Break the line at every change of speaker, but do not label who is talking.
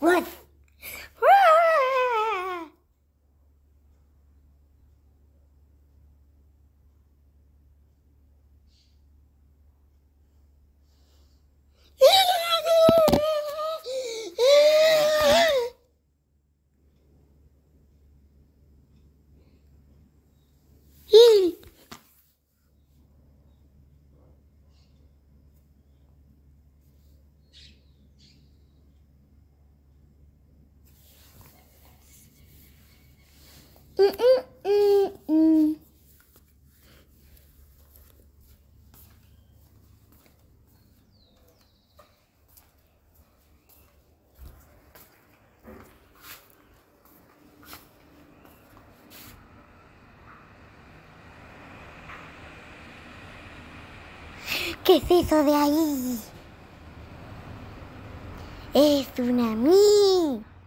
What?
¿Qué es eso de ahí? Es tsunami.